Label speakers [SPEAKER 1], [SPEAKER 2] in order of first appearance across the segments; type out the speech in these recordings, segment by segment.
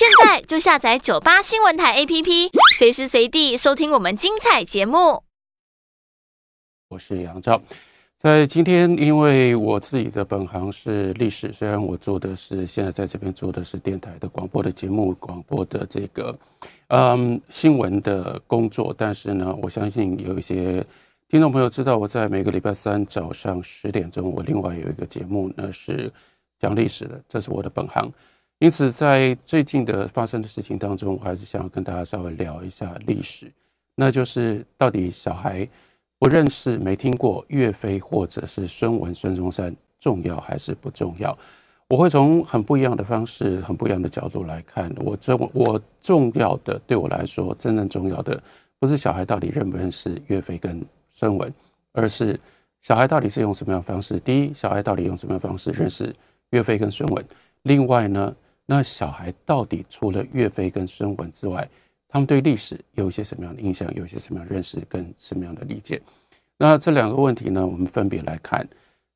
[SPEAKER 1] 现在就下载九八新闻台 APP，随时随地收听我们精彩节目。我是杨照，在今天，因为我自己的本行是历史，虽然我做的是现在在这边做的是电台的广播的节目，广播的这个嗯新闻的工作，但是呢，我相信有一些听众朋友知道，我在每个礼拜三早上十点钟，我另外有一个节目呢是讲历史的，这是我的本行。因此，在最近的发生的事情当中，我还是想要跟大家稍微聊一下历史，那就是到底小孩不认识、没听过岳飞或者是孙文、孙中山重要还是不重要？我会从很不一样的方式、很不一样的角度来看。我重我重要的，对我来说真正重要的，不是小孩到底认不认识岳飞跟孙文，而是小孩到底是用什么样方式？第一，小孩到底用什么样方式认识岳飞跟孙文？另外呢？那小孩到底除了岳飞跟孙文之外，他们对历史有一些什么样的印象，有一些什么样的认识跟什么样的理解？那这两个问题呢，我们分别来看。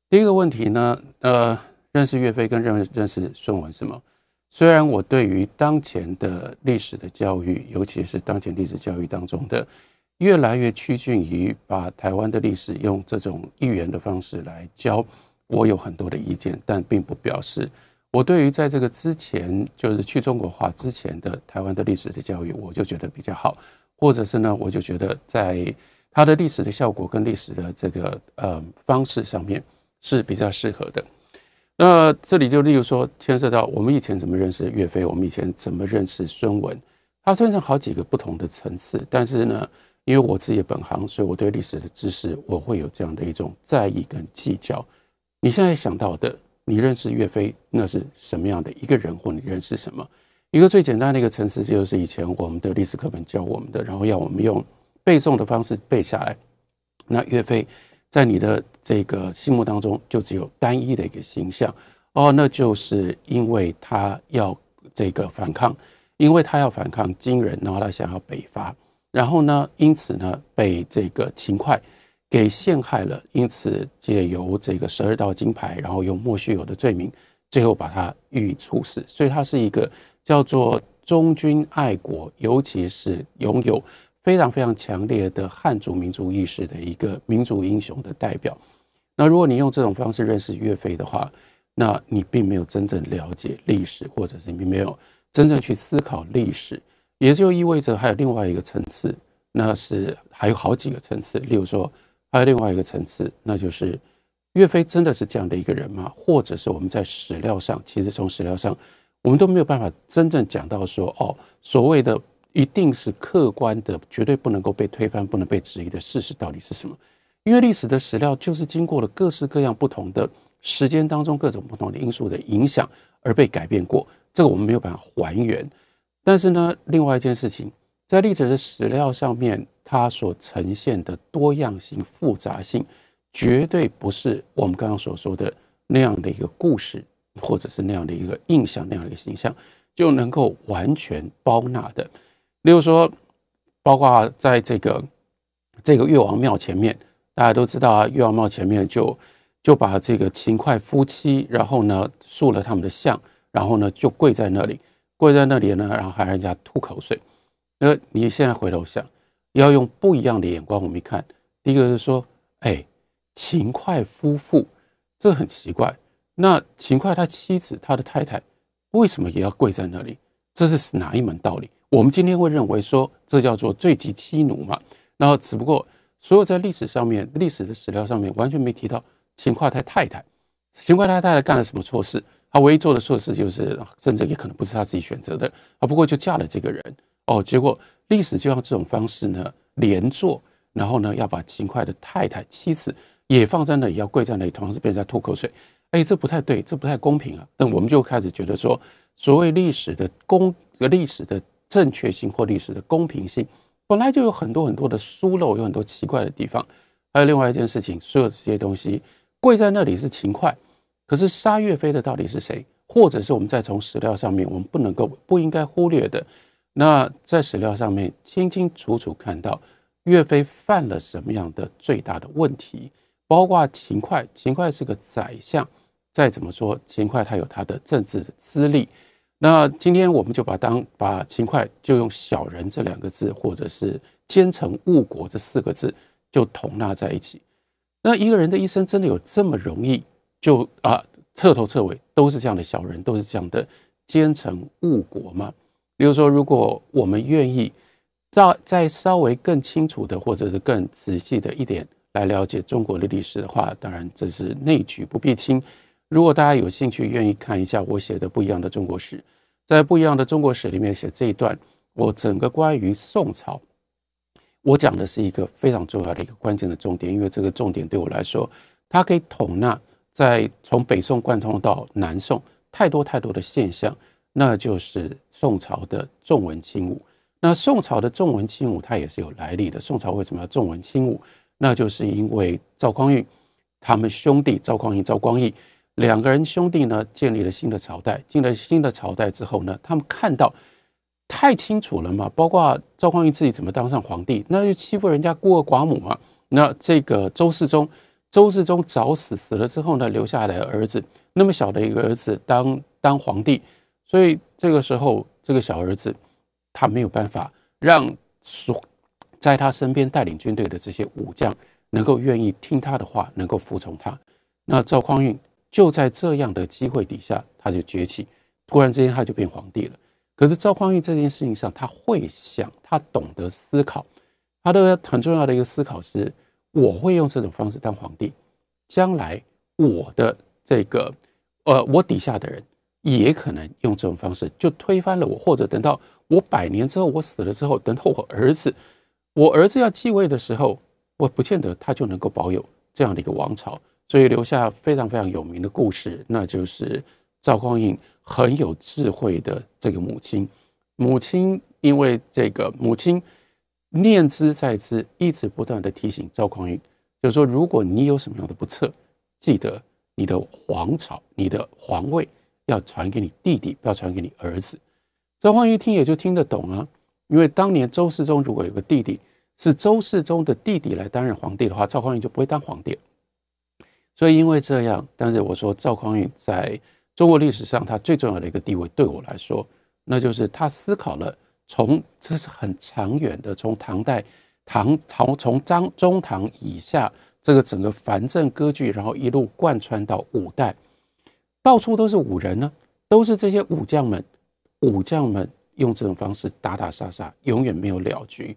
[SPEAKER 1] 第一个问题呢，呃，认识岳飞跟认认识孙文什么？虽然我对于当前的历史的教育，尤其是当前历史教育当中的越来越趋近于把台湾的历史用这种寓言的方式来教，我有很多的意见，但并不表示。我对于在这个之前，就是去中国化之前的台湾的历史的教育，我就觉得比较好，或者是呢，我就觉得在它的历史的效果跟历史的这个呃方式上面是比较适合的。那这里就例如说，牵涉到我们以前怎么认识岳飞，我们以前怎么认识孙文，它分成好几个不同的层次。但是呢，因为我自己本行，所以我对历史的知识，我会有这样的一种在意跟计较。你现在想到的。你认识岳飞那是什么样的一个人？或你认识什么？一个最简单的一个层次，就是以前我们的历史课本教我们的，然后要我们用背诵的方式背下来。那岳飞在你的这个心目当中，就只有单一的一个形象哦，那就是因为他要这个反抗，因为他要反抗金人，然后他想要北伐，然后呢，因此呢被这个秦桧。给陷害了，因此借由这个十二道金牌，然后用莫须有的罪名，最后把他予以处死。所以他是一个叫做忠君爱国，尤其是拥有非常非常强烈的汉族民族意识的一个民族英雄的代表。那如果你用这种方式认识岳飞的话，那你并没有真正了解历史，或者是并没有真正去思考历史，也就意味着还有另外一个层次，那是还有好几个层次，例如说。还有另外一个层次，那就是岳飞真的是这样的一个人吗？或者是我们在史料上，其实从史料上，我们都没有办法真正讲到说，哦，所谓的一定是客观的，绝对不能够被推翻、不能被质疑的事实到底是什么？因为历史的史料就是经过了各式各样不同的时间当中各种不同的因素的影响而被改变过，这个我们没有办法还原。但是呢，另外一件事情，在历史的史料上面。它所呈现的多样性、复杂性，绝对不是我们刚刚所说的那样的一个故事，或者是那样的一个印象、那样的一个形象就能够完全包纳的。例如说，包括在这个这个岳王庙前面，大家都知道啊，岳王庙前面就就把这个勤快夫妻，然后呢塑了他们的像，然后呢就跪在那里，跪在那里呢，然后还让人家吐口水。那你现在回头想。要用不一样的眼光，我们一看，第一个是说，哎，秦桧夫妇，这很奇怪。那秦桧他妻子，他的太太，为什么也要跪在那里？这是哪一门道理？我们今天会认为说，这叫做罪及妻奴嘛。然后，只不过所有在历史上面、历史的史料上面，完全没提到秦桧他太太，秦桧他太太干了什么错事？他唯一做的错事，就是甚至也可能不是他自己选择的。啊。不过就嫁了这个人，哦，结果。历史就用这种方式呢，连坐，然后呢，要把勤快的太太、妻子也放在那里，要跪在那里，同样是被人家吐口水。哎，这不太对，这不太公平啊！那我们就开始觉得说，所谓历史的公、历史的正确性或历史的公平性，本来就有很多很多的疏漏，有很多奇怪的地方。还有另外一件事情，所有这些东西跪在那里是勤快，可是杀岳飞的到底是谁？或者是我们再从史料上面，我们不能够不应该忽略的。那在史料上面清清楚楚看到岳飞犯了什么样的最大的问题，包括秦桧，秦桧是个宰相，再怎么说秦桧他有他的政治的资历。那今天我们就把当把秦桧就用小人这两个字，或者是奸臣误国这四个字就统纳在一起。那一个人的一生真的有这么容易就啊彻头彻尾都是这样的小人，都是这样的奸臣误国吗？比如说，如果我们愿意到再稍微更清楚的，或者是更仔细的一点来了解中国的历史的话，当然这是内举不必亲。如果大家有兴趣，愿意看一下我写的《不一样的中国史》，在《不一样的中国史》里面写这一段，我整个关于宋朝，我讲的是一个非常重要的一个关键的重点，因为这个重点对我来说，它可以统纳在从北宋贯通到南宋太多太多的现象。那就是宋朝的重文轻武。那宋朝的重文轻武，它也是有来历的。宋朝为什么要重文轻武？那就是因为赵匡胤他们兄弟赵匡胤、赵光义两个人兄弟呢，建立了新的朝代。进了新的朝代之后呢，他们看到太清楚了嘛。包括赵匡胤自己怎么当上皇帝，那就欺负人家孤儿寡母嘛。那这个周世宗，周世宗早死死了之后呢，留下来的儿子那么小的一个儿子当当皇帝。所以这个时候，这个小儿子他没有办法让说在他身边带领军队的这些武将能够愿意听他的话，能够服从他。那赵匡胤就在这样的机会底下，他就崛起，突然之间他就变皇帝了。可是赵匡胤这件事情上，他会想，他懂得思考，他的很重要的一个思考是：我会用这种方式当皇帝，将来我的这个呃，我底下的人。也可能用这种方式就推翻了我，或者等到我百年之后，我死了之后，等到我儿子，我儿子要继位的时候，我不见得他就能够保有这样的一个王朝，所以留下非常非常有名的故事，那就是赵匡胤很有智慧的这个母亲，母亲因为这个母亲念之在兹，一直不断的提醒赵匡胤，就是说如果你有什么样的不测，记得你的皇朝，你的皇位。要传给你弟弟，不要传给你儿子。赵匡胤一听也就听得懂啊，因为当年周世宗如果有个弟弟，是周世宗的弟弟来担任皇帝的话，赵匡胤就不会当皇帝所以因为这样，但是我说赵匡胤在中国历史上他最重要的一个地位，对我来说，那就是他思考了从这是很长远的，从唐代唐唐从张中唐以下这个整个藩镇割据，然后一路贯穿到五代。到处都是武人呢，都是这些武将们，武将们用这种方式打打杀杀，永远没有了局。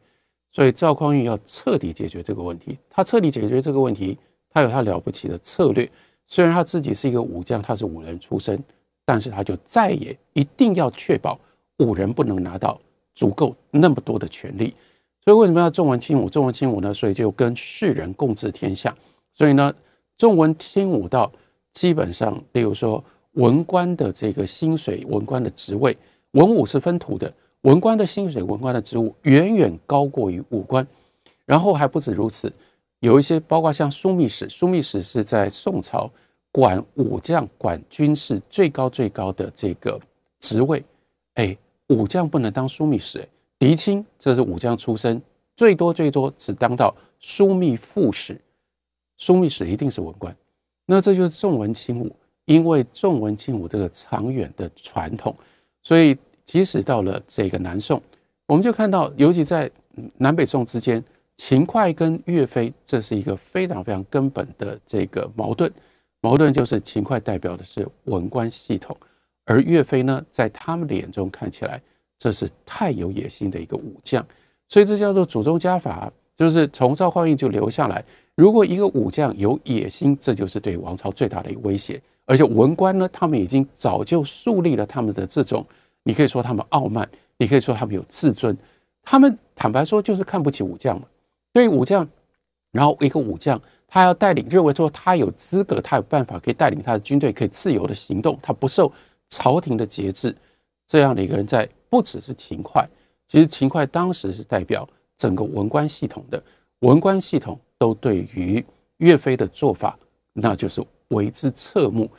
[SPEAKER 1] 所以赵匡胤要彻底解决这个问题，他彻底解决这个问题，他有他了不起的策略。虽然他自己是一个武将，他是武人出身，但是他就再也一定要确保武人不能拿到足够那么多的权力。所以为什么要重文轻武？重文轻武呢？所以就跟世人共治天下。所以呢，重文轻武到。基本上，例如说，文官的这个薪水、文官的职位，文武是分土的。文官的薪水、文官的职务远远高过于武官。然后还不止如此，有一些包括像枢密使，枢密使是在宋朝管武将、管军事最高最高的这个职位。哎，武将不能当枢密使，嫡亲这是武将出身，最多最多只当到枢密副使，枢密使一定是文官。那这就是重文轻武，因为重文轻武这个长远的传统，所以即使到了这个南宋，我们就看到，尤其在南北宋之间，秦桧跟岳飞，这是一个非常非常根本的这个矛盾。矛盾就是秦桧代表的是文官系统，而岳飞呢，在他们的眼中看起来，这是太有野心的一个武将，所以这叫做祖宗家法，就是从赵匡胤就留下来。如果一个武将有野心，这就是对王朝最大的一个威胁。而且文官呢，他们已经早就树立了他们的这种，你可以说他们傲慢，你可以说他们有自尊，他们坦白说就是看不起武将嘛。对于武将，然后一个武将他要带领，认为说他有资格，他有办法可以带领他的军队，可以自由的行动，他不受朝廷的节制。这样的一个人在不只是秦桧，其实秦桧当时是代表整个文官系统的文官系统。都对于岳飞的做法，那就是为之侧目。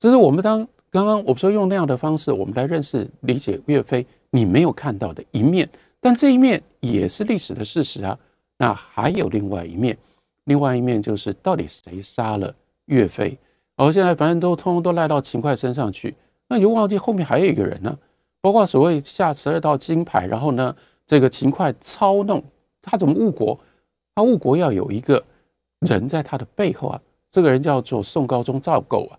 [SPEAKER 1] 只是我们当刚刚我说用那样的方式，我们来认识、理解岳飞，你没有看到的一面，但这一面也是历史的事实啊。那还有另外一面，另外一面就是到底谁杀了岳飞？然后现在反正都通通都赖到秦桧身上去，那你忘记后面还有一个人呢？包括所谓下十二道金牌，然后呢，这个秦桧操弄，他怎么误国？他误国要有一个人在他的背后啊，这个人叫做宋高宗赵构啊。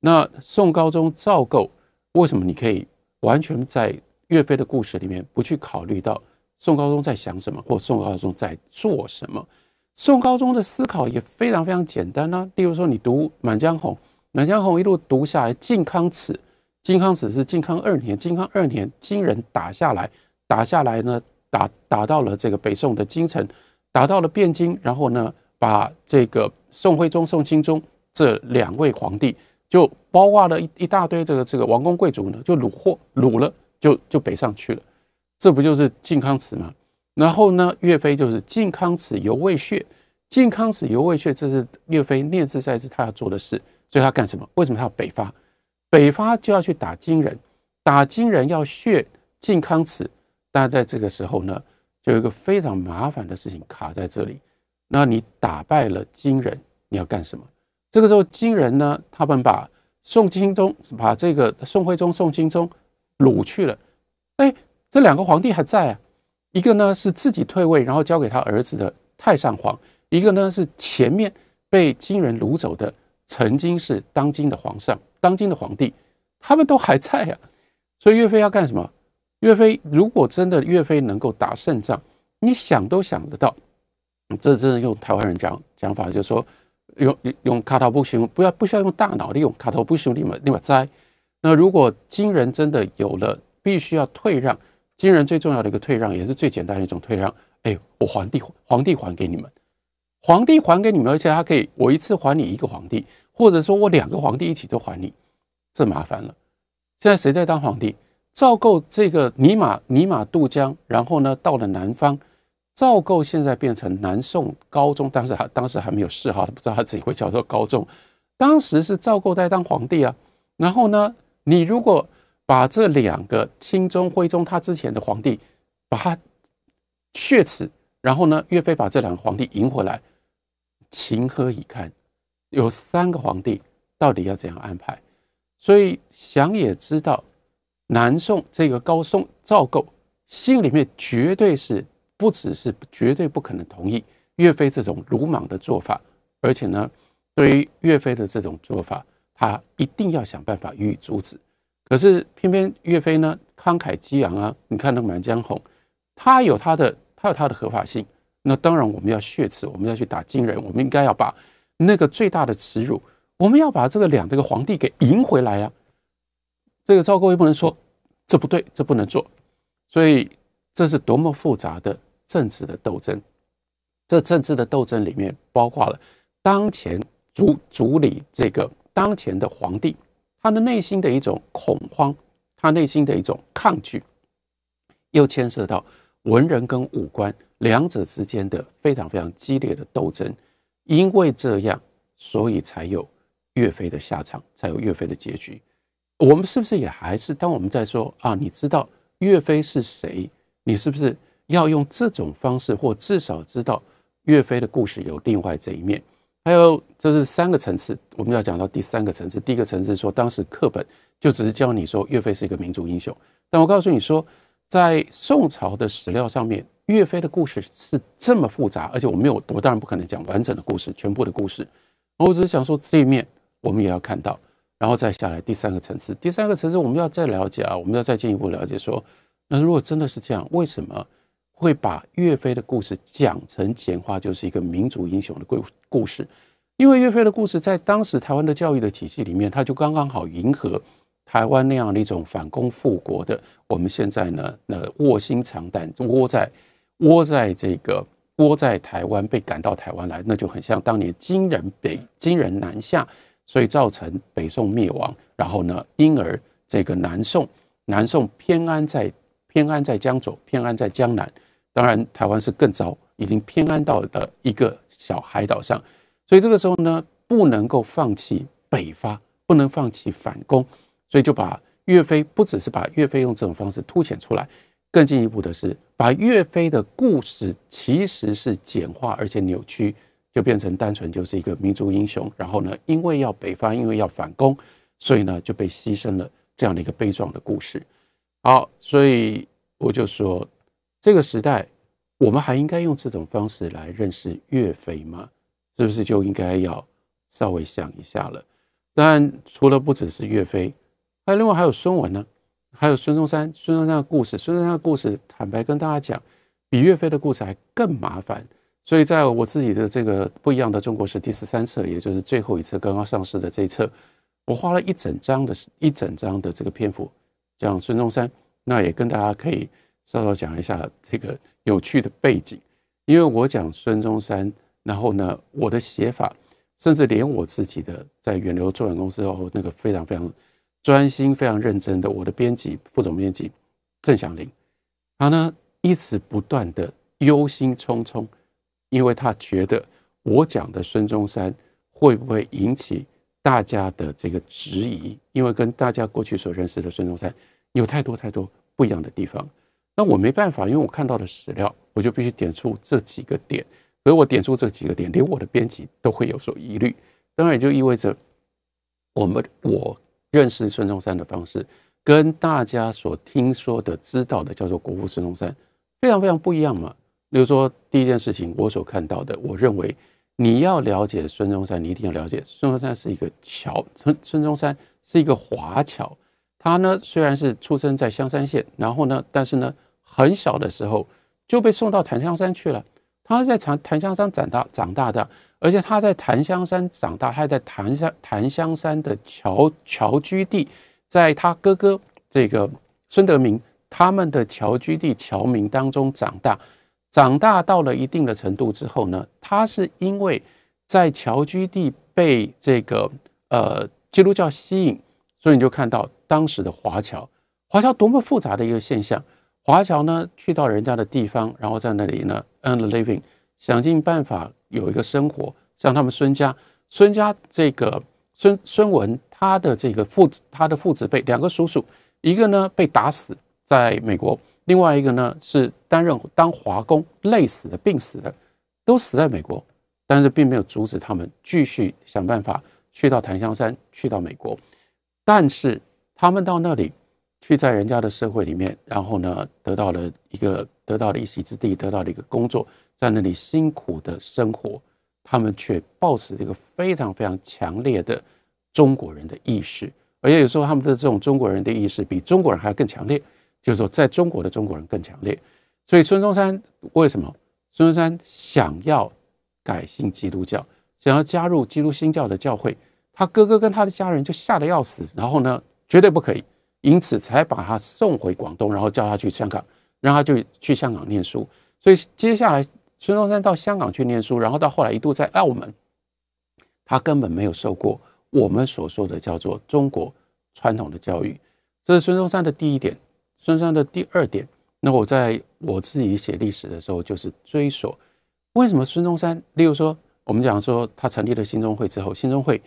[SPEAKER 1] 那宋高宗赵构为什么你可以完全在岳飞的故事里面不去考虑到宋高宗在想什么或宋高宗在做什么？宋高宗的思考也非常非常简单啊。例如说，你读《满江红》，《满江红》一路读下来，《靖康耻》，《靖康耻》是靖康二年，靖康二年金人打下来，打下来呢，打打到了这个北宋的京城。打到了汴京，然后呢，把这个宋徽宗、宋钦宗这两位皇帝，就包括了一一大堆这个这个王公贵族呢，就掳获掳了，就就北上去了，这不就是靖康耻吗？然后呢，岳飞就是靖康耻犹未雪，靖康耻犹未雪，这是岳飞念兹在兹他要做的事，所以他干什么？为什么他要北伐？北伐就要去打金人，打金人要血靖康耻。但在这个时候呢？就有一个非常麻烦的事情卡在这里。那你打败了金人，你要干什么？这个时候，金人呢，他们把宋钦宗把这个宋徽宗、宋钦宗掳去了。哎，这两个皇帝还在啊，一个呢是自己退位，然后交给他儿子的太上皇，一个呢是前面被金人掳走的，曾经是当今的皇上、当今的皇帝，他们都还在啊。所以岳飞要干什么？岳飞，如果真的岳飞能够打胜仗，你想都想得到。这真的用台湾人讲讲法，就说用用卡头不行，不要不需要用大脑，利用卡头不行，立马立马摘。那如果金人真的有了，必须要退让。金人最重要的一个退让，也是最简单的一种退让。哎，我皇帝皇帝还给你们，皇帝还给你们，而且他可以我一次还你一个皇帝，或者说我两个皇帝一起都还你，这麻烦了。现在谁在当皇帝？赵构这个尼马尼马渡江，然后呢到了南方，赵构现在变成南宋高宗，但是他当时还没有谥号，他不知道他自己会叫做高宗。当时是赵构在当皇帝啊，然后呢，你如果把这两个钦宗、徽宗他之前的皇帝把他血耻，然后呢，岳飞把这两个皇帝迎回来，情何以堪？有三个皇帝，到底要怎样安排？所以想也知道。南宋这个高宗赵构心里面绝对是不只是绝对不可能同意岳飞这种鲁莽的做法，而且呢，对于岳飞的这种做法，他一定要想办法予以阻止。可是偏偏岳飞呢慷慨激昂啊，你看那《满江红》，他有他的他有他的合法性。那当然我们要血耻，我们要去打金人，我们应该要把那个最大的耻辱，我们要把这个两这个皇帝给赢回来啊！这个赵构也不能说。这不对，这不能做，所以这是多么复杂的政治的斗争。这政治的斗争里面，包括了当前主主理这个当前的皇帝，他的内心的一种恐慌，他内心的一种抗拒，又牵涉到文人跟武官两者之间的非常非常激烈的斗争。因为这样，所以才有岳飞的下场，才有岳飞的结局。我们是不是也还是当我们在说啊？你知道岳飞是谁？你是不是要用这种方式，或至少知道岳飞的故事有另外这一面？还有，这是三个层次，我们要讲到第三个层次。第一个层次说，当时课本就只是教你说岳飞是一个民族英雄。但我告诉你说，在宋朝的史料上面，岳飞的故事是这么复杂，而且我没有，我当然不可能讲完整的故事，全部的故事。我只是想说，这一面我们也要看到。然后再下来第三个层次，第三个层次我们要再了解啊，我们要再进一步了解说，那如果真的是这样，为什么会把岳飞的故事讲成简化就是一个民族英雄的故故事？因为岳飞的故事在当时台湾的教育的体系里面，他就刚刚好迎合台湾那样的一种反攻复国的。我们现在呢，那卧薪尝胆，窝在窝在这个窝在台湾被赶到台湾来，那就很像当年金人北金人南下。所以造成北宋灭亡，然后呢，因而这个南宋，南宋偏安在偏安在江左，偏安在江南。当然，台湾是更早已经偏安到的一个小海岛上。所以这个时候呢，不能够放弃北伐，不能放弃反攻。所以就把岳飞，不只是把岳飞用这种方式凸显出来，更进一步的是，把岳飞的故事其实是简化而且扭曲。就变成单纯就是一个民族英雄，然后呢，因为要北伐，因为要反攻，所以呢就被牺牲了这样的一个悲壮的故事。好，所以我就说，这个时代我们还应该用这种方式来认识岳飞吗？是不是就应该要稍微想一下了？当然，除了不只是岳飞，有另外还有孙文呢，还有孙中山。孙中山的故事，孙中山的故事，坦白跟大家讲，比岳飞的故事还更麻烦。所以，在我自己的这个不一样的中国史第十三册，也就是最后一次刚刚上市的这一册，我花了一整张的、一整张的这个篇幅讲孙中山。那也跟大家可以稍稍讲一下这个有趣的背景。因为我讲孙中山，然后呢，我的写法，甚至连我自己的在远流出版公司后那个非常非常专心、非常认真的我的编辑副总编辑郑祥林，他呢一直不断的忧心忡忡。因为他觉得我讲的孙中山会不会引起大家的这个质疑？因为跟大家过去所认识的孙中山有太多太多不一样的地方。那我没办法，因为我看到的史料，我就必须点出这几个点。所以我点出这几个点，连我的编辑都会有所疑虑。当然也就意味着，我们我认识孙中山的方式，跟大家所听说的、知道的，叫做国父孙中山，非常非常不一样嘛。比如说，第一件事情，我所看到的，我认为你要了解孙中山，你一定要了解孙中山是一个侨。孙孙中山是一个华侨，他呢虽然是出生在香山县，然后呢，但是呢很小的时候就被送到檀香山去了。他在檀檀香山长大长大的，而且他在檀香山长大，他在檀香檀香山的侨侨居地，在他哥哥这个孙德明他们的侨居地侨民当中长大。长大到了一定的程度之后呢，他是因为在侨居地被这个呃基督教吸引，所以你就看到当时的华侨，华侨多么复杂的一个现象。华侨呢去到人家的地方，然后在那里呢安了 Living，想尽办法有一个生活。像他们孙家，孙家这个孙孙文他的这个父子，他的父子辈两个叔叔，一个呢被打死在美国。另外一个呢是担任当华工累死的病死的，都死在美国，但是并没有阻止他们继续想办法去到檀香山，去到美国。但是他们到那里去，在人家的社会里面，然后呢得到了一个得到了一席之地，得到了一个工作，在那里辛苦的生活，他们却保持这个非常非常强烈的中国人的意识，而且有时候他们的这种中国人的意识比中国人还要更强烈。就是说，在中国的中国人更强烈，所以孙中山为什么？孙中山想要改信基督教，想要加入基督新教的教会，他哥哥跟他的家人就吓得要死，然后呢，绝对不可以，因此才把他送回广东，然后叫他去香港，让他就去香港念书。所以接下来，孙中山到香港去念书，然后到后来一度在澳门，他根本没有受过我们所说的叫做中国传统的教育。这是孙中山的第一点。孙中山的第二点，那我在我自己写历史的时候，就是追索为什么孙中山。例如说，我们讲说他成立了新中会之后，新中会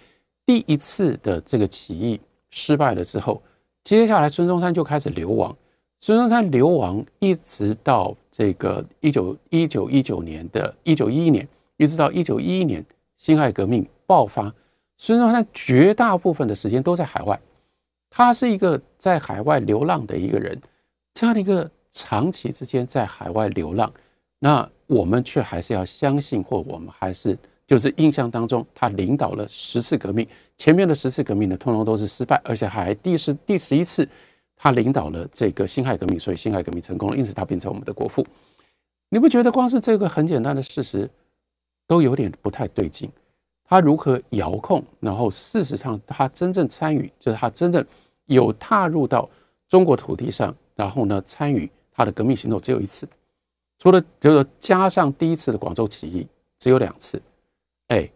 [SPEAKER 1] 第一次的这个起义失败了之后，接下来孙中山就开始流亡。孙中山流亡一直到这个一九一九一九年的一九一一年，一直到一九一一年辛亥革命爆发，孙中山绝大部分的时间都在海外。他是一个在海外流浪的一个人，这样的一个长期之间在海外流浪，那我们却还是要相信，或我们还是就是印象当中，他领导了十次革命，前面的十次革命呢，通通都是失败，而且还第十第十一次，他领导了这个辛亥革命，所以辛亥革命成功，了，因此他变成我们的国父。你不觉得光是这个很简单的事实，都有点不太对劲？他如何遥控？然后事实上他真正参与，就是他真正。有踏入到中国土地上，然后呢，参与他的革命行动只有一次，除了就是加上第一次的广州起义，只有两次。哎，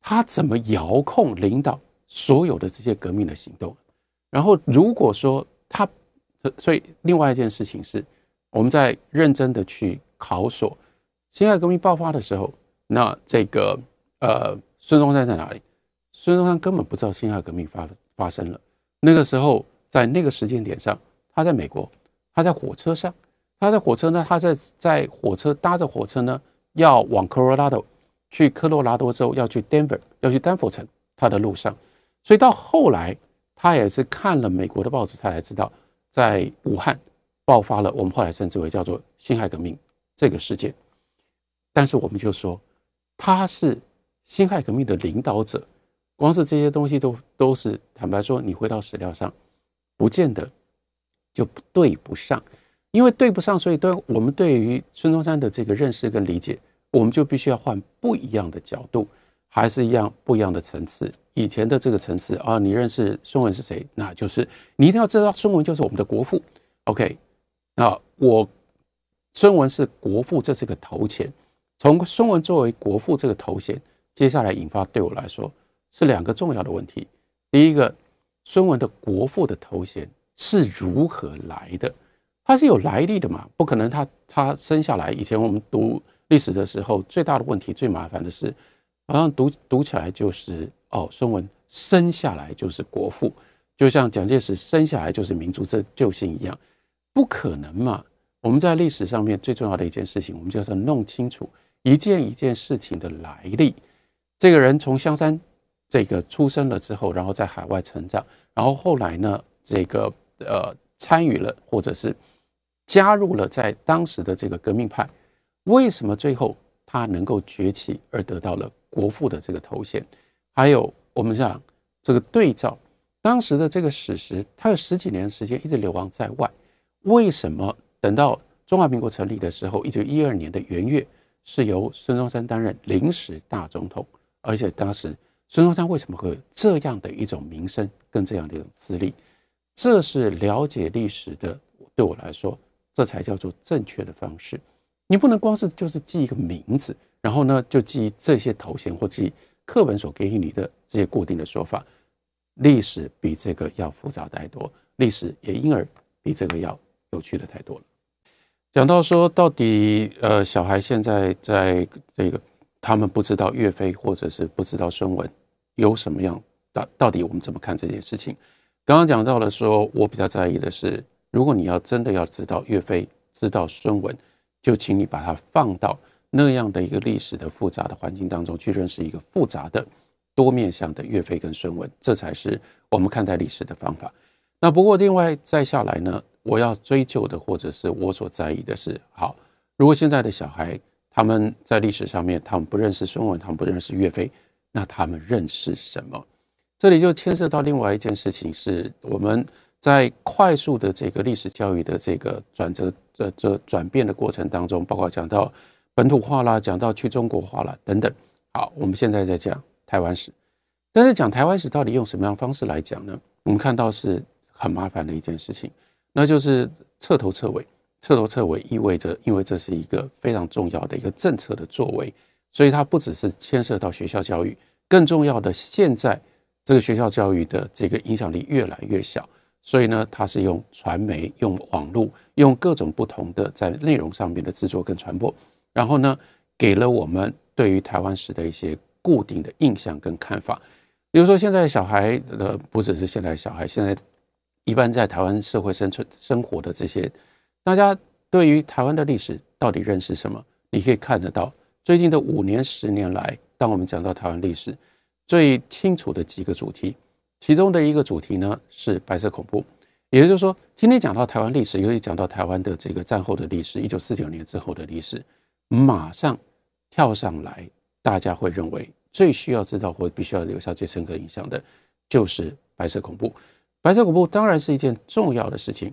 [SPEAKER 1] 他怎么遥控领导所有的这些革命的行动？然后如果说他，所以另外一件事情是，我们在认真的去考索辛亥革命爆发的时候，那这个呃，孙中山在哪里？孙中山根本不知道辛亥革命发发生了。那个时候，在那个时间点上，他在美国，他在火车上，他在火车呢，他在在火车搭着火车呢，要往科罗拉多，去科罗拉多州，要去 Denver，要去丹佛城，他的路上，所以到后来，他也是看了美国的报纸，他才知道，在武汉爆发了我们后来称之为叫做辛亥革命这个事件，但是我们就说，他是辛亥革命的领导者。光是这些东西都都是坦白说，你回到史料上，不见得就对不上，因为对不上，所以对我们对于孙中山的这个认识跟理解，我们就必须要换不一样的角度，还是一样不一样的层次。以前的这个层次啊，你认识孙文是谁，那就是你一定要知道孙文就是我们的国父。OK，那我孙文是国父，这是个头衔。从孙文作为国父这个头衔，接下来引发对我来说。是两个重要的问题。第一个，孙文的国父的头衔是如何来的？他是有来历的嘛？不可能，他他生下来以前，我们读历史的时候，最大的问题、最麻烦的是，好像读读起来就是哦，孙文生下来就是国父，就像蒋介石生下来就是民族这救星一样，不可能嘛？我们在历史上面最重要的一件事情，我们就是弄清楚一件一件事情的来历。这个人从香山。这个出生了之后，然后在海外成长，然后后来呢，这个呃参与了或者是加入了在当时的这个革命派，为什么最后他能够崛起而得到了国父的这个头衔？还有我们讲这个对照当时的这个史实，他有十几年时间一直流亡在外，为什么等到中华民国成立的时候，一九一二年的元月是由孙中山担任临时大总统，而且当时。孙中山为什么会有这样的一种名声跟这样的一种资历？这是了解历史的对我来说，这才叫做正确的方式。你不能光是就是记一个名字，然后呢就记这些头衔或记课本所给予你的这些固定的说法。历史比这个要复杂太多，历史也因而比这个要有趣的太多了。讲到说，到底呃，小孩现在在这个他们不知道岳飞或者是不知道孙文。有什么样？到到底我们怎么看这件事情？刚刚讲到了，说我比较在意的是，如果你要真的要知道岳飞，知道孙文，就请你把它放到那样的一个历史的复杂的环境当中去认识一个复杂的、多面向的岳飞跟孙文，这才是我们看待历史的方法。那不过另外再下来呢，我要追究的，或者是我所在意的是，好，如果现在的小孩，他们在历史上面，他们不认识孙文，他们不认识岳飞。那他们认识什么？这里就牵涉到另外一件事情，是我们在快速的这个历史教育的这个转折、这这转变的过程当中，包括讲到本土化啦，讲到去中国化啦等等。好，我们现在在讲台湾史，但是讲台湾史到底用什么样方式来讲呢？我们看到是很麻烦的一件事情，那就是彻头彻尾。彻头彻尾意味着，因为这是一个非常重要的一个政策的作为。所以它不只是牵涉到学校教育，更重要的，现在这个学校教育的这个影响力越来越小。所以呢，它是用传媒、用网络、用各种不同的在内容上面的制作跟传播，然后呢，给了我们对于台湾史的一些固定的印象跟看法。比如说，现在小孩呃，不只是现在小孩，现在一般在台湾社会生存生活的这些，大家对于台湾的历史到底认识什么？你可以看得到。最近的五年、十年来，当我们讲到台湾历史，最清楚的几个主题，其中的一个主题呢是白色恐怖。也就是说，今天讲到台湾历史，尤其讲到台湾的这个战后的历史（一九四九年之后的历史），马上跳上来，大家会认为最需要知道或必须要留下最深刻印象的，就是白色恐怖。白色恐怖当然是一件重要的事情，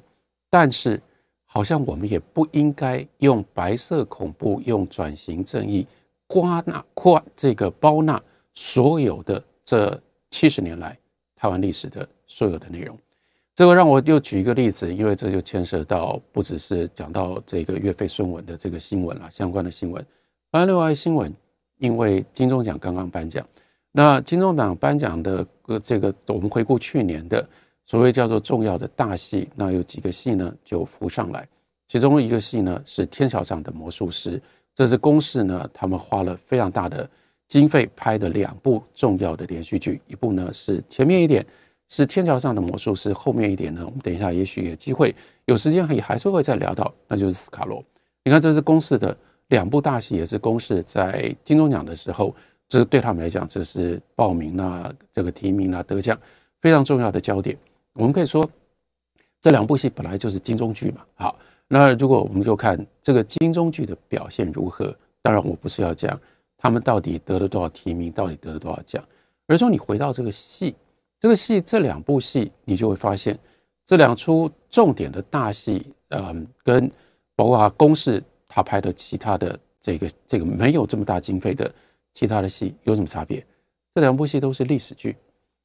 [SPEAKER 1] 但是。好像我们也不应该用白色恐怖、用转型正义刮那刮这个包那所有的这七十年来台湾历史的所有的内容。这个让我又举一个例子，因为这就牵涉到不只是讲到这个岳飞、孙文的这个新闻了，相关的新闻。八六外新闻，因为金钟奖刚刚颁奖，那金钟奖颁奖的这个，我们回顾去年的。所谓叫做重要的大戏，那有几个戏呢？就浮上来。其中一个戏呢是《天桥上的魔术师》，这是公式呢，他们花了非常大的经费拍的两部重要的连续剧。一部呢是前面一点是《天桥上的魔术师》，后面一点呢，我们等一下也许有机会有时间也还是会再聊到，那就是《斯卡罗》。你看，这是公式的两部大戏，也是公式在金钟奖的时候，这对他们来讲，这是报名啊，这个提名啊，得奖非常重要的焦点。我们可以说，这两部戏本来就是金钟剧嘛。好，那如果我们就看这个金钟剧的表现如何，当然我不是要讲他们到底得了多少提名，到底得了多少奖，而是说你回到这个戏，这个戏这两部戏，你就会发现这两出重点的大戏，嗯，跟包括他公氏他拍的其他的这个这个没有这么大经费的其他的戏有什么差别？这两部戏都是历史剧。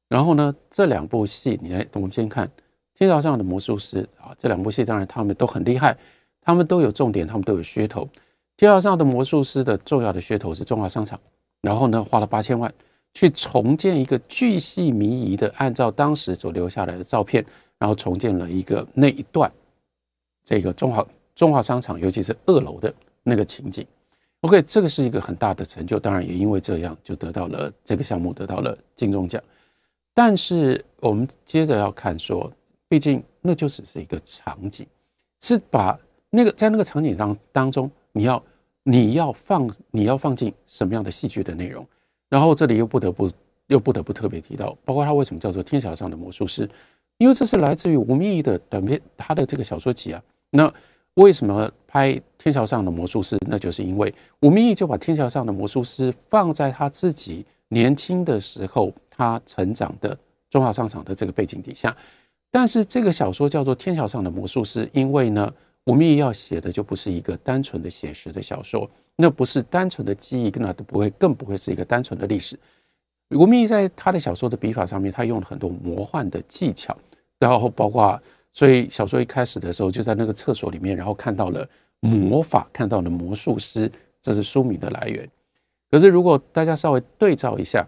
[SPEAKER 1] 然后呢，这两部戏你来中间看《天桥上的魔术师》啊，这两部戏当然他们都很厉害，他们都有重点，他们都有噱头。《天桥上的魔术师》的重要的噱头是中华商场，然后呢花了八千万去重建一个巨细靡遗的，按照当时所留下来的照片，然后重建了一个那一段这个中华中华商场，尤其是二楼的那个情景。OK，这个是一个很大的成就，当然也因为这样就得到了这个项目得到了金钟奖。但是我们接着要看，说，毕竟那就只是一个场景，是把那个在那个场景上当中，你要你要放你要放进什么样的戏剧的内容？然后这里又不得不又不得不特别提到，包括他为什么叫做《天桥上的魔术师》，因为这是来自于吴明义的短片，他的这个小说集啊。那为什么拍《天桥上的魔术师》，那就是因为吴明义就把《天桥上的魔术师》放在他自己年轻的时候。他成长的中华商场的这个背景底下，但是这个小说叫做《天桥上的魔术师》，因为呢，吴宓要写的就不是一个单纯的写实的小说，那不是单纯的记忆，更哪都不会，更不会是一个单纯的历史。吴宓在他的小说的笔法上面，他用了很多魔幻的技巧，然后包括，所以小说一开始的时候，就在那个厕所里面，然后看到了魔法，看到了魔术师，这是书名的来源。可是如果大家稍微对照一下，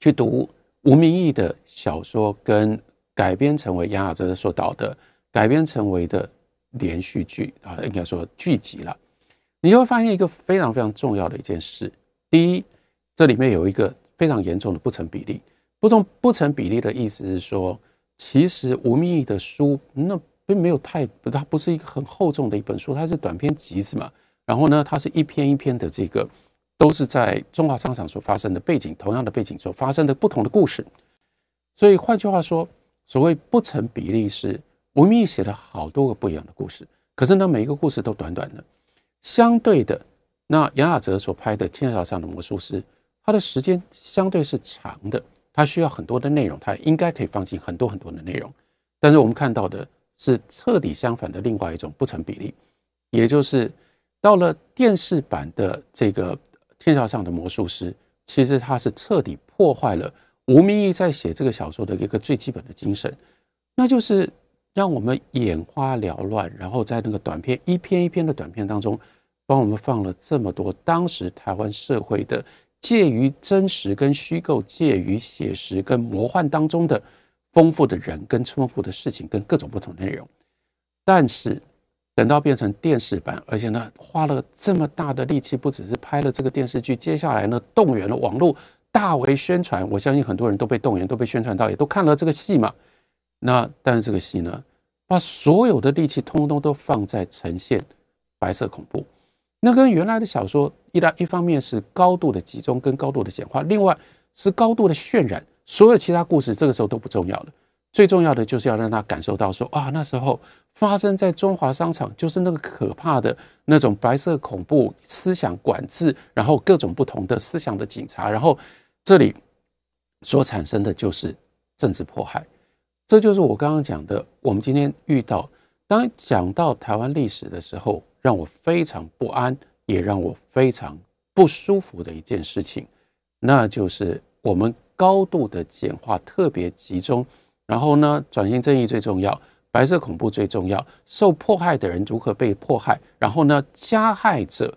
[SPEAKER 1] 去读吴明义的小说，跟改编成为杨雅哲所导的改编成为的连续剧啊，应该说剧集了，你就会发现一个非常非常重要的一件事：第一，这里面有一个非常严重的不成比例。不成不成比例的意思是说，其实吴明义的书那并没有太，它不是一个很厚重的一本书，它是短篇集子嘛。然后呢，它是一篇一篇的这个。都是在中华商场所发生的背景，同样的背景所发生的不同的故事。所以换句话说，所谓不成比例是吴明义写了好多个不一样的故事，可是呢，每一个故事都短短的。相对的，那杨雅哲所拍的《天桥上的魔术师》，他的时间相对是长的，他需要很多的内容，他应该可以放进很多很多的内容。但是我们看到的是彻底相反的另外一种不成比例，也就是到了电视版的这个。天桥上的魔术师，其实他是彻底破坏了吴明义在写这个小说的一个最基本的精神，那就是让我们眼花缭乱，然后在那个短片一篇一篇的短片当中，帮我们放了这么多当时台湾社会的介于真实跟虚构、介于写实跟魔幻当中的丰富的人跟丰富的事情跟各种不同内容，但是。等到变成电视版，而且呢，花了这么大的力气，不只是拍了这个电视剧，接下来呢，动员了网络，大为宣传。我相信很多人都被动员，都被宣传到，也都看了这个戏嘛。那但是这个戏呢，把所有的力气通通都放在呈现白色恐怖，那跟原来的小说一，一方面是高度的集中跟高度的简化，另外是高度的渲染，所有其他故事这个时候都不重要了。最重要的就是要让他感受到，说啊，那时候发生在中华商场就是那个可怕的那种白色恐怖思想管制，然后各种不同的思想的警察，然后这里所产生的就是政治迫害。这就是我刚刚讲的，我们今天遇到当讲到台湾历史的时候，让我非常不安，也让我非常不舒服的一件事情，那就是我们高度的简化，特别集中。然后呢，转型正义最重要，白色恐怖最重要，受迫害的人如何被迫害？然后呢，加害者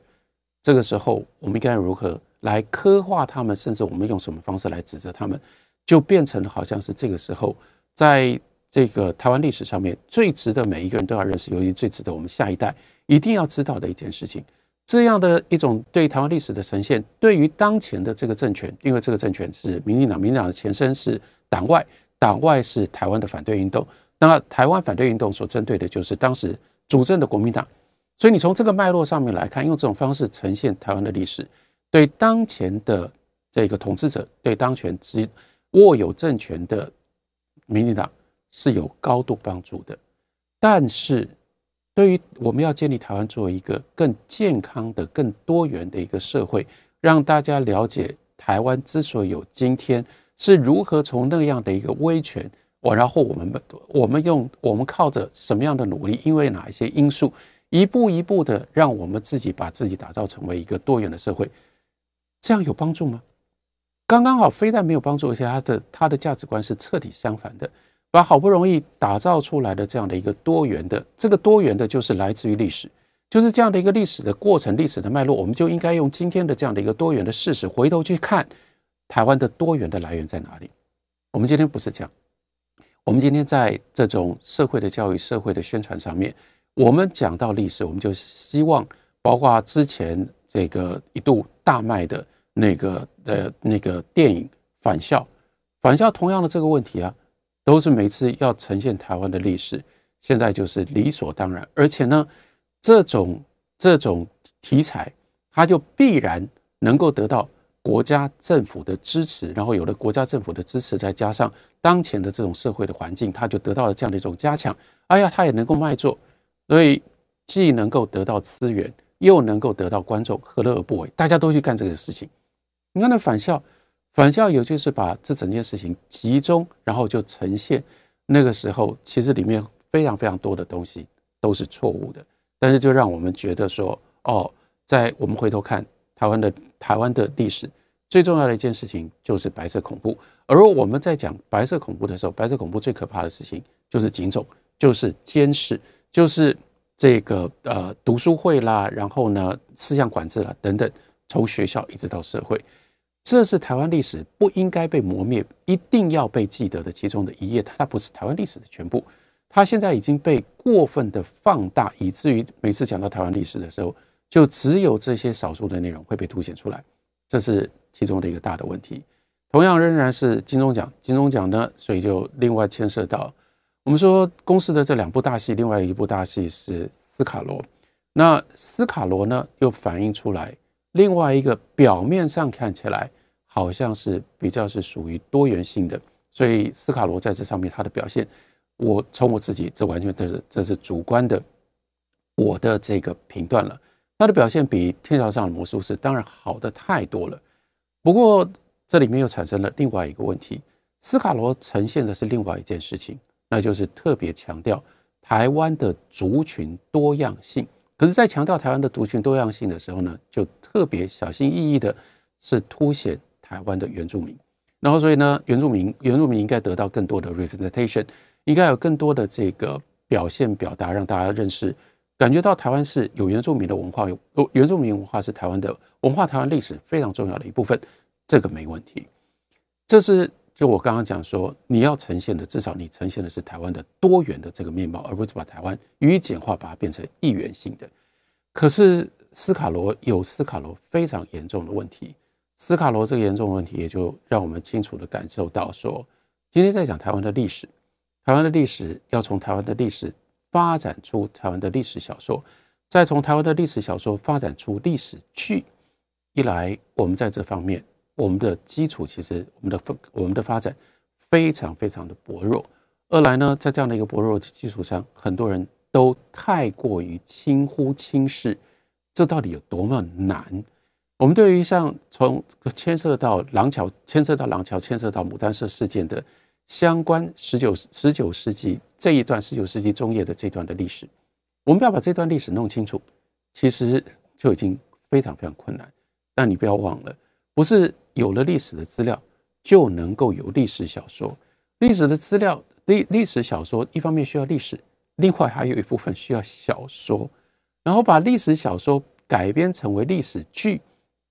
[SPEAKER 1] 这个时候我们应该如何来刻画他们？甚至我们用什么方式来指责他们，就变成好像是这个时候在这个台湾历史上面最值得每一个人都要认识，由于最值得我们下一代一定要知道的一件事情。这样的一种对台湾历史的呈现，对于当前的这个政权，因为这个政权是民进党，民党的前身是党外。党外是台湾的反对运动，那台湾反对运动所针对的就是当时主政的国民党，所以你从这个脉络上面来看，用这种方式呈现台湾的历史，对当前的这个统治者、对当权及握有政权的民进党是有高度帮助的。但是，对于我们要建立台湾作为一个更健康的、更多元的一个社会，让大家了解台湾之所以有今天。是如何从那样的一个威权，我然后我们我们用我们靠着什么样的努力？因为哪一些因素，一步一步的让我们自己把自己打造成为一个多元的社会，这样有帮助吗？刚刚好非但没有帮助，而且他的他的价值观是彻底相反的，把好不容易打造出来的这样的一个多元的，这个多元的就是来自于历史，就是这样的一个历史的过程、历史的脉络，我们就应该用今天的这样的一个多元的事实回头去看。台湾的多元的来源在哪里？我们今天不是讲，我们今天在这种社会的教育、社会的宣传上面，我们讲到历史，我们就希望包括之前这个一度大卖的那个呃那个电影《返校》，返校同样的这个问题啊，都是每次要呈现台湾的历史，现在就是理所当然，而且呢，这种这种题材，它就必然能够得到。国家政府的支持，然后有了国家政府的支持，再加上当前的这种社会的环境，它就得到了这样的一种加强。哎呀，它也能够卖座，所以既能够得到资源，又能够得到观众，何乐而不为？大家都去干这个事情。你看那反校，反校有就是把这整件事情集中，然后就呈现。那个时候，其实里面非常非常多的东西都是错误的，但是就让我们觉得说，哦，在我们回头看。台湾的台湾的历史最重要的一件事情就是白色恐怖，而我们在讲白色恐怖的时候，白色恐怖最可怕的事情就是警种，就是监视，就是这个呃读书会啦，然后呢思想管制啦等等，从学校一直到社会，这是台湾历史不应该被磨灭，一定要被记得的其中的一页。它不是台湾历史的全部，它现在已经被过分的放大，以至于每次讲到台湾历史的时候。就只有这些少数的内容会被凸显出来，这是其中的一个大的问题。同样，仍然是金钟奖，金钟奖呢，所以就另外牵涉到我们说公司的这两部大戏，另外一部大戏是斯卡罗。那斯卡罗呢，又反映出来另外一个表面上看起来好像是比较是属于多元性的，所以斯卡罗在这上面他的表现，我从我自己这完全都是这是主观的，我的这个评断了。他的表现比《天桥上的魔术师》当然好的太多了，不过这里面又产生了另外一个问题：斯卡罗呈现的是另外一件事情，那就是特别强调台湾的族群多样性。可是，在强调台湾的族群多样性的时候呢，就特别小心翼翼的，是凸显台湾的原住民。然后，所以呢，原住民，原住民应该得到更多的 representation，应该有更多的这个表现表达，让大家认识。感觉到台湾是有原住民的文化，有原住民文化是台湾的文化、台湾历史非常重要的一部分，这个没问题。这是就我刚刚讲说，你要呈现的，至少你呈现的是台湾的多元的这个面貌，而不是把台湾予以简化，把它变成一元性的。可是斯卡罗有斯卡罗非常严重的问题，斯卡罗这个严重的问题，也就让我们清楚的感受到说，今天在讲台湾的历史，台湾的历史要从台湾的历史。发展出台湾的历史小说，再从台湾的历史小说发展出历史剧。一来，我们在这方面，我们的基础其实我们的我们的发展非常非常的薄弱；二来呢，在这样的一个薄弱的基础上，很多人都太过于轻忽轻视，这到底有多么难？我们对于像从牵涉到廊桥、牵涉到廊桥、牵涉到牡丹社事件的。相关十九十九世纪这一段十九世纪中叶的这段的历史，我们要把这段历史弄清楚，其实就已经非常非常困难。但你不要忘了，不是有了历史的资料就能够有历史小说。历史的资料，历历史小说一方面需要历史，另外还有一部分需要小说。然后把历史小说改编成为历史剧，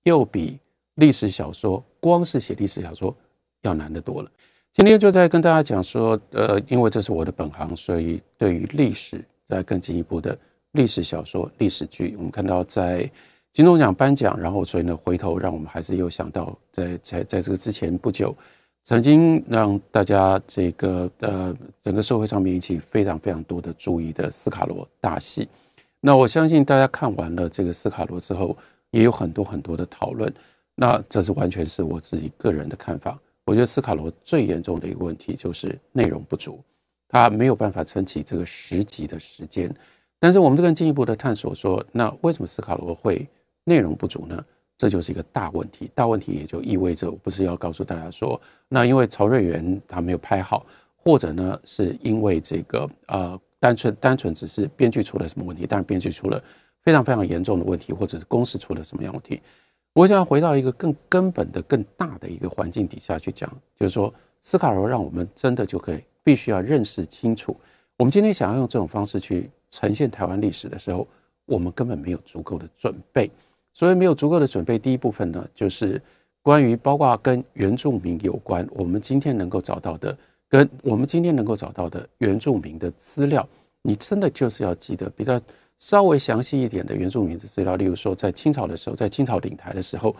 [SPEAKER 1] 又比历史小说光是写历史小说要难得多了。今天就在跟大家讲说，呃，因为这是我的本行，所以对于历史在更进一步的历史小说、历史剧，我们看到在金钟奖颁奖，然后所以呢，回头让我们还是又想到，在在在这个之前不久，曾经让大家这个呃整个社会上面引起非常非常多的注意的斯卡罗大戏。那我相信大家看完了这个斯卡罗之后，也有很多很多的讨论。那这是完全是我自己个人的看法。我觉得斯卡罗最严重的一个问题就是内容不足，他没有办法撑起这个十集的时间。但是我们这更进一步的探索，说那为什么斯卡罗会内容不足呢？这就是一个大问题。大问题也就意味着我不是要告诉大家说，那因为曹瑞元他没有拍好，或者呢是因为这个呃单纯单纯只是编剧出了什么问题，但是编剧出了非常非常严重的问题，或者是公司出了什么样问题。我想要回到一个更根本的、更大的一个环境底下去讲，就是说，斯卡罗让我们真的就可以必须要认识清楚，我们今天想要用这种方式去呈现台湾历史的时候，我们根本没有足够的准备。所以，没有足够的准备，第一部分呢，就是关于包括跟原住民有关，我们今天能够找到的跟我们今天能够找到的原住民的资料，你真的就是要记得，比较。稍微详细一点的原住民的资料，例如说，在清朝的时候，在清朝鼎台的时候，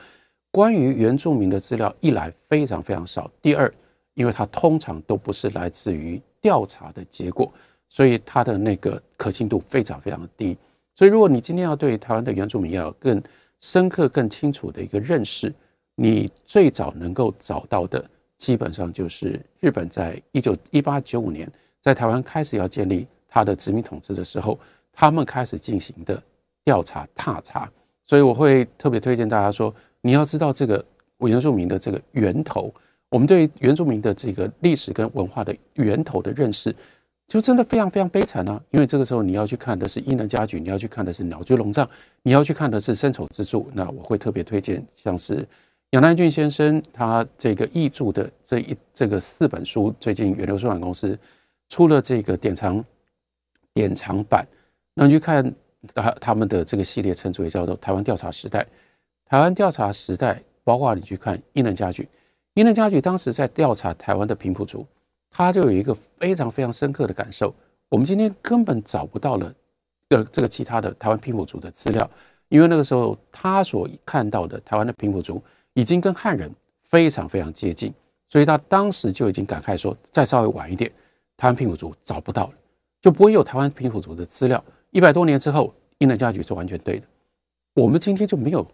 [SPEAKER 1] 关于原住民的资料，一来非常非常少，第二，因为它通常都不是来自于调查的结果，所以它的那个可信度非常非常低。所以，如果你今天要对台湾的原住民要有更深刻、更清楚的一个认识，你最早能够找到的，基本上就是日本在一九一八九五年在台湾开始要建立它的殖民统治的时候。他们开始进行的调查踏查，所以我会特别推荐大家说，你要知道这个原住民的这个源头，我们对原住民的这个历史跟文化的源头的认识，就真的非常非常悲惨啊！因为这个时候你要去看的是伊能家菊，你要去看的是鸟居龙藏，你要去看的是深丑之柱。那我会特别推荐像是杨南俊先生他这个译著的这一这个四本书，最近源流出版公司出了这个典藏典藏版。那你去看他他们的这个系列，称之为叫做《台湾调查时代》。《台湾调查时代》包括你去看伊能家具，伊能家具当时在调查台湾的平埔族，他就有一个非常非常深刻的感受：我们今天根本找不到了这这个其他的台湾平埔族的资料，因为那个时候他所看到的台湾的平埔族已经跟汉人非常非常接近，所以他当时就已经感慨说：再稍微晚一点，台湾平埔族找不到了，就不会有台湾平埔族的资料。一百多年之后，英南家具是完全对的。我们今天就没有，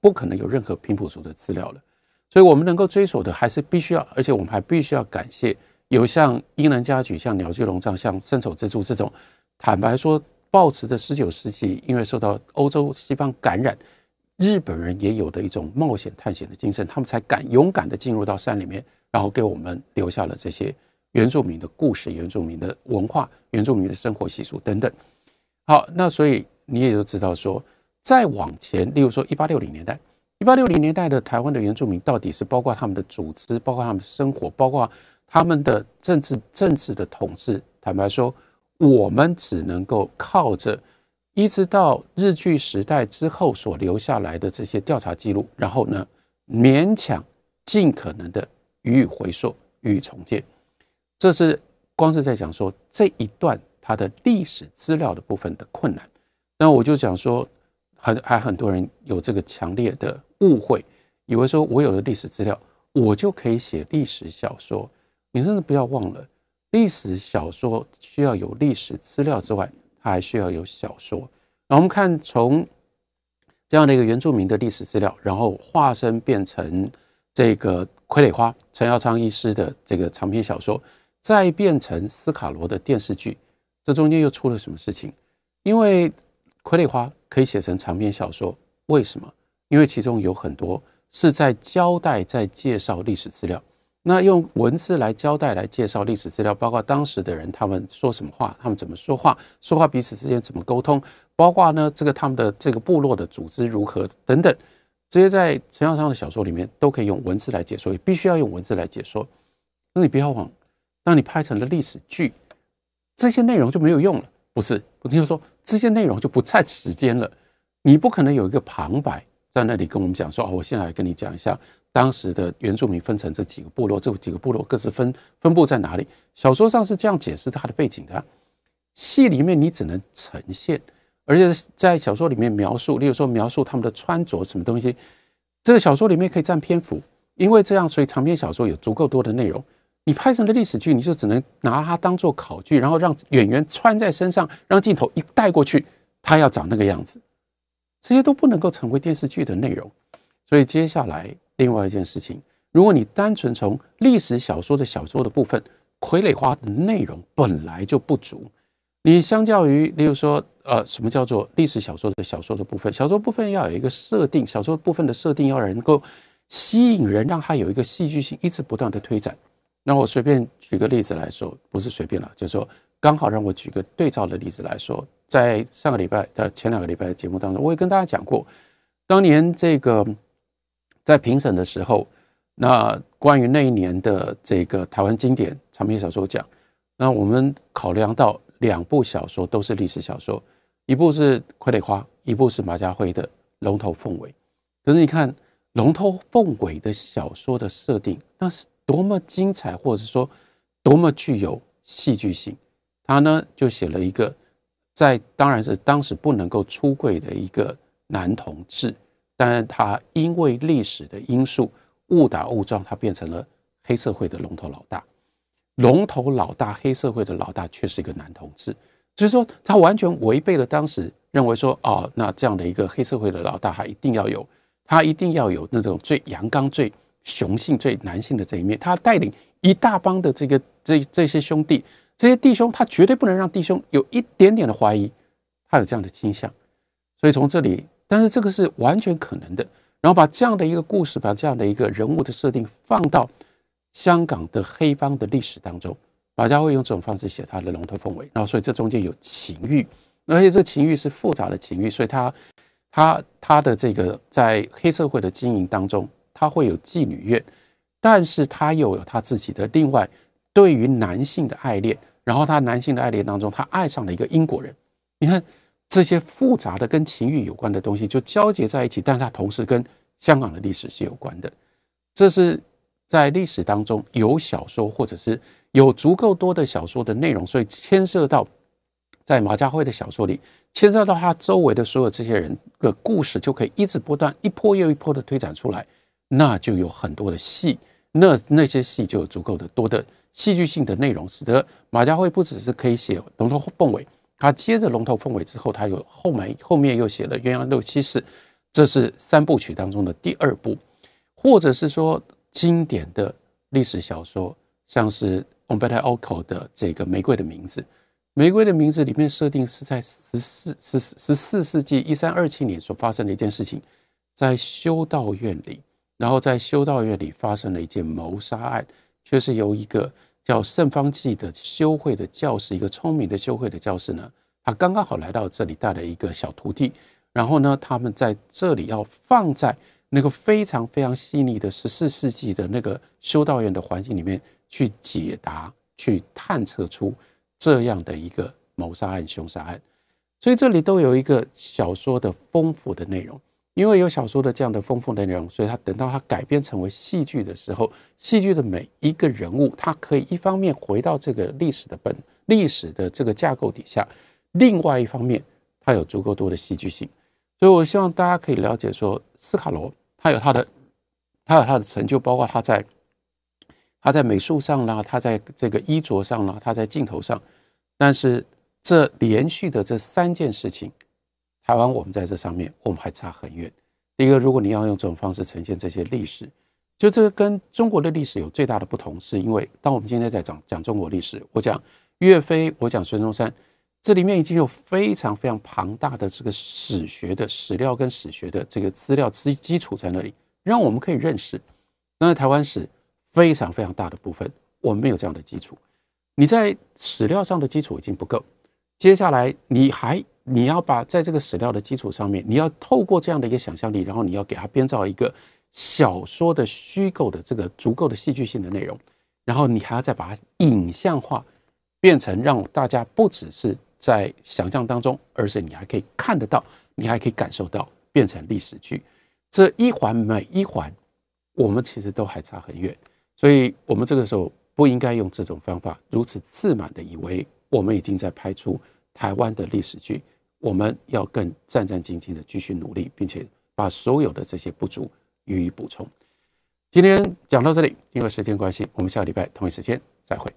[SPEAKER 1] 不可能有任何平埔族的资料了。所以，我们能够追索的还是必须要，而且我们还必须要感谢有像英南家具、像鸟居龙藏、像伸手蜘蛛这种。坦白说，抱持的十九世纪，因为受到欧洲西方感染，日本人也有的一种冒险探险的精神，他们才敢勇敢的进入到山里面，然后给我们留下了这些原住民的故事、原住民的文化、原住民的生活习俗等等。好，那所以你也就知道说，再往前，例如说一八六零年代，一八六零年代的台湾的原住民到底是包括他们的组织，包括他们的生活，包括他们的政治政治的统治。坦白说，我们只能够靠着一直到日据时代之后所留下来的这些调查记录，然后呢，勉强尽可能的予以回溯以重建。这是光是在讲说这一段。它的历史资料的部分的困难，那我就讲说，很还很多人有这个强烈的误会，以为说我有了历史资料，我就可以写历史小说。你真的不要忘了，历史小说需要有历史资料之外，它还需要有小说。那我们看从这样的一个原住民的历史资料，然后化身变成这个《傀儡花》，陈耀昌医师的这个长篇小说，再变成斯卡罗的电视剧。这中间又出了什么事情？因为《傀儡花》可以写成长篇小说，为什么？因为其中有很多是在交代、在介绍历史资料。那用文字来交代、来介绍历史资料，包括当时的人他们说什么话，他们怎么说话，说话彼此之间怎么沟通，包括呢这个他们的这个部落的组织如何等等，这些在陈耀昌的小说里面都可以用文字来解说，也必须要用文字来解说。那你不要往，当你拍成了历史剧。这些内容就没有用了，不是？我听说这些内容就不在时间了，你不可能有一个旁白在那里跟我们讲说哦，我现在跟你讲一下当时的原住民分成这几个部落，这几个部落各自分分布在哪里？小说上是这样解释它的背景的，戏里面你只能呈现，而且在小说里面描述，例如说描述他们的穿着什么东西，这个小说里面可以占篇幅，因为这样，所以长篇小说有足够多的内容。你拍成了历史剧，你就只能拿它当做考据，然后让演员穿在身上，让镜头一带过去，他要长那个样子，这些都不能够成为电视剧的内容。所以接下来另外一件事情，如果你单纯从历史小说的小说的部分，傀儡花的内容本来就不足。你相较于，例如说，呃，什么叫做历史小说的小说的部分？小说部分要有一个设定，小说部分的设定要能够吸引人，让他有一个戏剧性，一直不断的推展。那我随便举个例子来说，不是随便了，就是说，刚好让我举个对照的例子来说，在上个礼拜的前两个礼拜的节目当中，我也跟大家讲过，当年这个在评审的时候，那关于那一年的这个台湾经典长篇小说奖，那我们考量到两部小说都是历史小说，一部是《傀儡花》，一部是马家辉的《龙头凤尾》，可是你看《龙头凤尾》的小说的设定，那是。多么精彩，或者说多么具有戏剧性，他呢就写了一个，在当然是当时不能够出柜的一个男同志，但是他因为历史的因素误打误撞，他变成了黑社会的龙头老大，龙头老大黑社会的老大却是一个男同志，所以说他完全违背了当时认为说哦，那这样的一个黑社会的老大他一定要有，他一定要有那种最阳刚最。雄性最男性的这一面，他带领一大帮的这个这这些兄弟、这些弟兄，他绝对不能让弟兄有一点点的怀疑，他有这样的倾向。所以从这里，但是这个是完全可能的。然后把这样的一个故事，把这样的一个人物的设定放到香港的黑帮的历史当中，马家辉用这种方式写他的龙头凤尾。然后所以这中间有情欲，而且这情欲是复杂的情欲，所以他他他的这个在黑社会的经营当中。他会有妓女院，但是他又有他自己的另外对于男性的爱恋，然后他男性的爱恋当中，他爱上了一个英国人。你看这些复杂的跟情欲有关的东西就交结在一起，但是同时跟香港的历史是有关的。这是在历史当中有小说，或者是有足够多的小说的内容，所以牵涉到在马家辉的小说里，牵涉到他周围的所有这些人的故事，就可以一直不断一波又一波的推展出来。那就有很多的戏，那那些戏就有足够的多的戏剧性的内容，使得马家辉不只是可以写龙头凤尾，他接着龙头凤尾之后，他有后门，后面又写了鸳鸯六七四，这是三部曲当中的第二部，或者是说经典的历史小说，像是《ombeda oco》的这个《玫瑰的名字》，《玫瑰的名字》里面设定是在十四、十十四世纪一三二七年所发生的一件事情，在修道院里。然后在修道院里发生了一件谋杀案，却是由一个叫圣方济的修会的教士，一个聪明的修会的教士呢，他刚刚好来到这里带了一个小徒弟，然后呢，他们在这里要放在那个非常非常细腻的十四世纪的那个修道院的环境里面去解答、去探测出这样的一个谋杀案、凶杀案，所以这里都有一个小说的丰富的内容。因为有小说的这样的丰富的内容，所以他等到他改编成为戏剧的时候，戏剧的每一个人物，他可以一方面回到这个历史的本历史的这个架构底下，另外一方面，他有足够多的戏剧性。所以，我希望大家可以了解说，斯卡罗他有他的，他有他的成就，包括他在他在美术上呢，他在这个衣着上呢，他在镜头上，但是这连续的这三件事情。台湾，我们在这上面我们还差很远。第一个，如果你要用这种方式呈现这些历史，就这个跟中国的历史有最大的不同，是因为当我们今天在讲讲中国历史，我讲岳飞，我讲孙中山，这里面已经有非常非常庞大的这个史学的史料跟史学的这个资料基基础在那里，让我们可以认识。那台湾史非常非常大的部分，我们没有这样的基础。你在史料上的基础已经不够，接下来你还。你要把在这个史料的基础上面，你要透过这样的一个想象力，然后你要给他编造一个小说的虚构的这个足够的戏剧性的内容，然后你还要再把它影像化，变成让大家不只是在想象当中，而且你还可以看得到，你还可以感受到，变成历史剧。这一环每一环，我们其实都还差很远，所以我们这个时候不应该用这种方法，如此自满的以为我们已经在拍出台湾的历史剧。我们要更战战兢兢的继续努力，并且把所有的这些不足予以补充。今天讲到这里，因为时间关系，我们下礼拜同一时间再会。